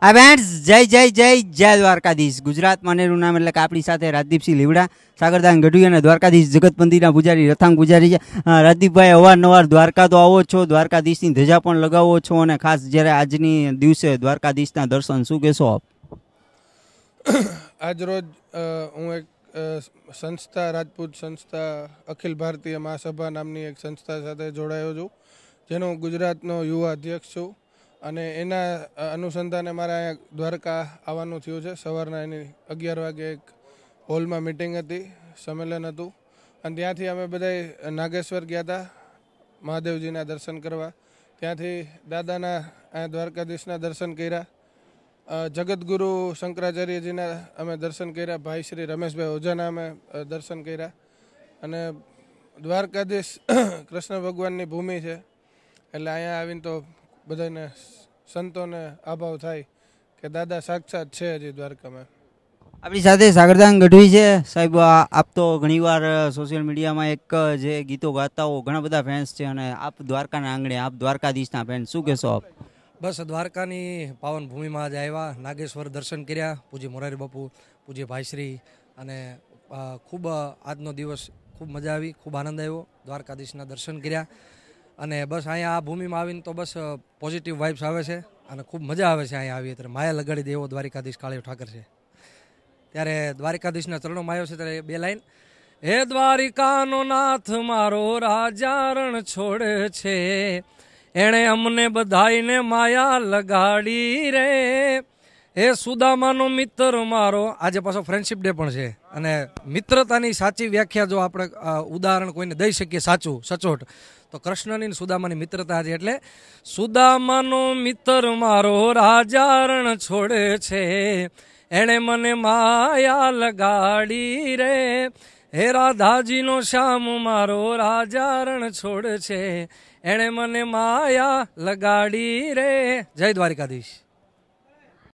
આ આવેન્ટ્સ જય જય જય જય દ્વારકાધીશ ગુજરાત માનેરું નામ એટલે કે આપણી સાથે રાજદીપસિંહ લીવડા સાગરદાન ગઢવી અને દ્વારકાધીશ જગતપંથીના પૂજારી રથાંગ પૂજારી છે રાજદીપભાઈ અવારનવાર દ્વારકા તો આવો છો દ્વારકાધીશની ધજા પણ લગાવો છો અને ખાસ જ્યારે આજની દિવસે દ્વારકાધીશના દર્શન શું કહેશો આપ આજરોજ હું એક સંસ્થા રાજપૂત સંસ્થા અખિલ ભારતીય મહાસભા નામની એક સંસ્થા સાથે જોડાયો છું જેનો ગુજરાતનો યુવા અધ્યક્ષ છું અને એના અનુસંધાને મારે અહીંયા દ્વારકા આવવાનું થયું છે સવારના એની અગિયાર વાગે એક હોલમાં મિટિંગ હતી સંમેલન હતું અને ત્યાંથી અમે બધા નાગેશ્વર ગયા હતા મહાદેવજીના દર્શન કરવા ત્યાંથી દાદાના અહીંયા દ્વારકાધીશના દર્શન કર્યા જગતગુરુ શંકરાચાર્યજીના અમે દર્શન કર્યા ભાઈ શ્રી રમેશભાઈ ઓઝાના અમે દર્શન કર્યા અને દ્વારકાધીશ કૃષ્ણ ભગવાનની ભૂમિ છે એટલે અહીંયા આવીને તો બધાને સંતોને અભાવ થાય કે દાદા સાક્ષાત છે હજી દ્વારકામાં આપણી સાથે સાગરદાન ગઢવી છે સાહેબ આપ તો ઘણીવાર સોશિયલ મીડિયામાં એક જે ગીતો ગાતા હો ઘણા બધા ફેન્સ છે અને આપ દ્વારકાના આંગણે આપ દ્વારકાધીશના ફેન શું કહેશો આપ બસ દ્વારકાની પાવન ભૂમિમાં આજે આવ્યા નાગેશ્વર દર્શન કર્યા પૂજ્ય મોરારી બાપુ પૂજ્ય ભાઈશ્રી અને ખૂબ આજનો દિવસ ખૂબ મજા આવી ખૂબ આનંદ આવ્યો દ્વારકાધીશના દર્શન કર્યા અને બસ અહીંયા આ ભૂમિમાં આવીને તો બસ પોઝિટિવ વાઇબ્સ આવે છે અને ખૂબ મજા આવે છે અહીંયા આવીએ ત્યારે માયા લગાડી દેવો દ્વારિકાધીશ કાળિયો ઠાકર છે ત્યારે દ્વારિકાધીશના ચરણોમાં આવ્યો છે ત્યારે બે લાઈન હે દ્વારિકાનો નાથ મારો રાજારણ રણ છોડે છે એણે અમને બધાઈને માયા લગાડી રે હે સુદામાનો મિત્ર મારો આજે પાછો ફ્રેન્ડશિપ ડે પણ છે અને મિત્રતાની સાચી વ્યાખ્યા જો આપણે ઉદાહરણ કોઈને દઈ શકીએ સાચું સચોટ તો કૃષ્ણની સુદામાની મિત્રતા આજે એટલે સુદામાનો મિત્ર મારો રાજારણ છોડે છે એણે મને માયા લગાડી રે હે રાધાજીનો શ્યામ મારો રાજારણ છોડ છે એણે મને માયા લગાડી રે જય દ્વારિકાધીશ